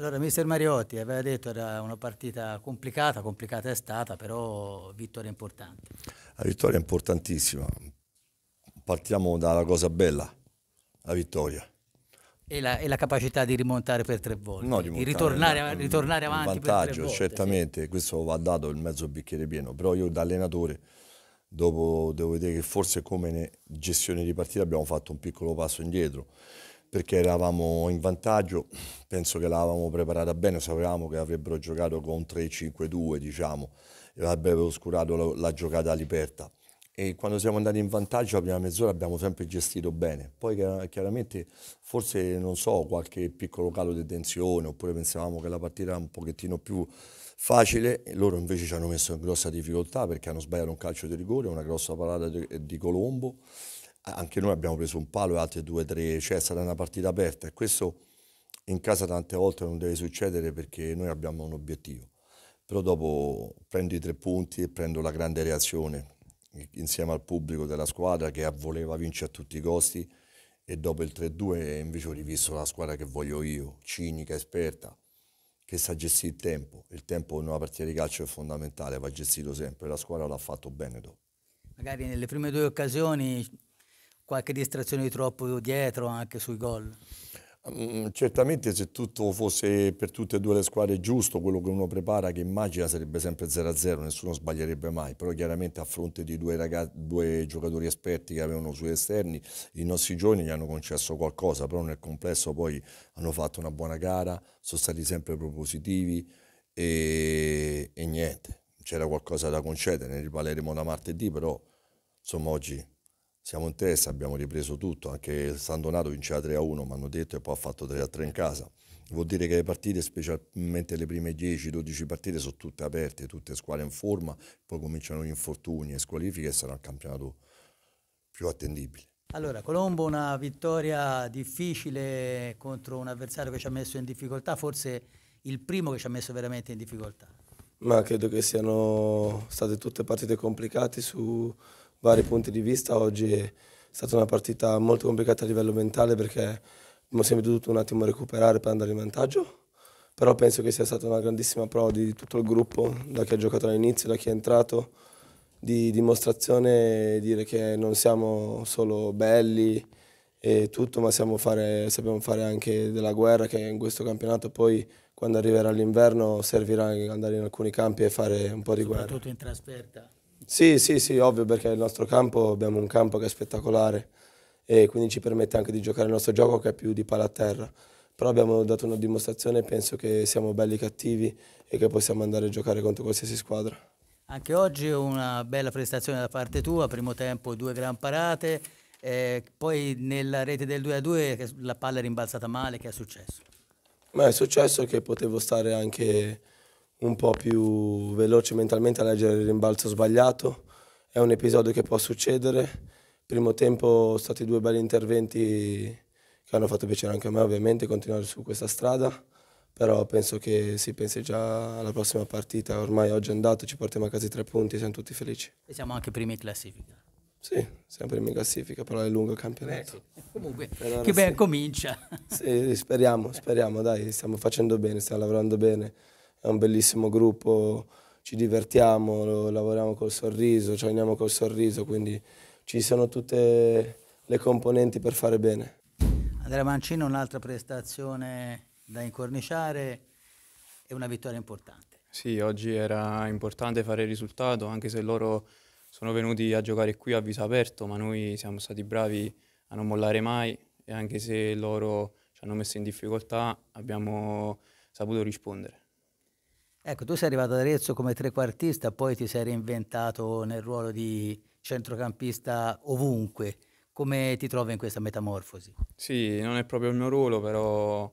Allora, mister Mariotti aveva detto che era una partita complicata, complicata è stata, però vittoria importante. La vittoria è importantissima. Partiamo dalla cosa bella, la vittoria. E la, e la capacità di rimontare per tre volte, no, di, ritornare, un, ritornare avanti un vantaggio, volte, certamente, sì. questo va dato il mezzo bicchiere pieno, però io da allenatore dopo devo vedere che forse come gestione di partita abbiamo fatto un piccolo passo indietro perché eravamo in vantaggio, penso che l'avevamo preparata bene, sapevamo che avrebbero giocato con 3-5-2, diciamo, e avrebbero oscurato la, la giocata all'Iperta. E quando siamo andati in vantaggio la prima mezz'ora abbiamo sempre gestito bene, poi chiaramente forse non so, qualche piccolo calo di tensione oppure pensavamo che la partita era un pochettino più facile, e loro invece ci hanno messo in grossa difficoltà perché hanno sbagliato un calcio di rigore, una grossa parata di, di Colombo anche noi abbiamo preso un palo e altri due, tre, cioè è stata una partita aperta e questo in casa tante volte non deve succedere perché noi abbiamo un obiettivo. Però dopo prendo i tre punti e prendo la grande reazione insieme al pubblico della squadra che voleva vincere a tutti i costi e dopo il 3-2 invece ho rivisto la squadra che voglio io, cinica, esperta, che sa gestire il tempo. Il tempo in una partita di calcio è fondamentale, va gestito sempre. La squadra l'ha fatto bene dopo. Magari nelle prime due occasioni qualche distrazione di troppo dietro anche sui gol? Mm, certamente se tutto fosse per tutte e due le squadre giusto, quello che uno prepara, che immagina sarebbe sempre 0-0, nessuno sbaglierebbe mai, però chiaramente a fronte di due, ragazzi, due giocatori esperti che avevano sui esterni, i nostri giovani gli hanno concesso qualcosa, però nel complesso poi hanno fatto una buona gara, sono stati sempre propositivi e, e niente, c'era qualcosa da concedere, ne riparleremo da martedì, però insomma oggi siamo in testa, abbiamo ripreso tutto, anche San Donato vinceva 3-1, mi hanno detto, e poi ha fatto 3-3 in casa. Vuol dire che le partite, specialmente le prime 10-12 partite, sono tutte aperte, tutte squadre in forma, poi cominciano gli infortuni e squalifiche e sarà un campionato più attendibile. Allora, Colombo una vittoria difficile contro un avversario che ci ha messo in difficoltà, forse il primo che ci ha messo veramente in difficoltà. Ma credo che siano state tutte partite complicate su, vari punti di vista. Oggi è stata una partita molto complicata a livello mentale perché abbiamo sempre dovuto un attimo recuperare per andare in vantaggio. Però penso che sia stata una grandissima prova di tutto il gruppo, da chi ha giocato all'inizio, da chi è entrato, di dimostrazione dire che non siamo solo belli e tutto, ma fare, sappiamo fare anche della guerra che in questo campionato poi quando arriverà l'inverno servirà andare in alcuni campi e fare un po' di guerra. Soprattutto in trasferta. Sì, sì, sì, ovvio perché il nostro campo, abbiamo un campo che è spettacolare e quindi ci permette anche di giocare il nostro gioco che è più di palla a terra. Però abbiamo dato una dimostrazione, penso che siamo belli cattivi e che possiamo andare a giocare contro qualsiasi squadra. Anche oggi una bella prestazione da parte tua, primo tempo due gran parate, eh, poi nella rete del 2-2 la palla è rimbalzata male, che è successo? Ma è successo che potevo stare anche un po' più veloce mentalmente a leggere il rimbalzo sbagliato, è un episodio che può succedere. Primo tempo stati due belli interventi che hanno fatto piacere anche a me ovviamente continuare su questa strada, però penso che si pensi già alla prossima partita, ormai oggi è andato, ci portiamo a casa i tre punti, siamo tutti felici. E siamo anche primi in classifica. Sì, primi in classifica, però è lungo il campionato. Beh, comunque, però che ben sì. comincia. Sì, speriamo, speriamo, dai, stiamo facendo bene, stiamo lavorando bene è un bellissimo gruppo, ci divertiamo, lavoriamo col sorriso, ci andiamo col sorriso, quindi ci sono tutte le componenti per fare bene. Andrea Mancino, un'altra prestazione da incorniciare e una vittoria importante. Sì, oggi era importante fare il risultato, anche se loro sono venuti a giocare qui a viso aperto, ma noi siamo stati bravi a non mollare mai e anche se loro ci hanno messo in difficoltà abbiamo saputo rispondere. Ecco, tu sei arrivato ad Arezzo come trequartista, poi ti sei reinventato nel ruolo di centrocampista ovunque. Come ti trovi in questa metamorfosi? Sì, non è proprio il mio ruolo, però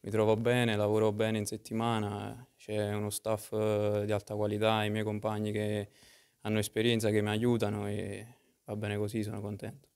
mi trovo bene, lavoro bene in settimana, c'è uno staff eh, di alta qualità, i miei compagni che hanno esperienza, che mi aiutano e va bene così, sono contento.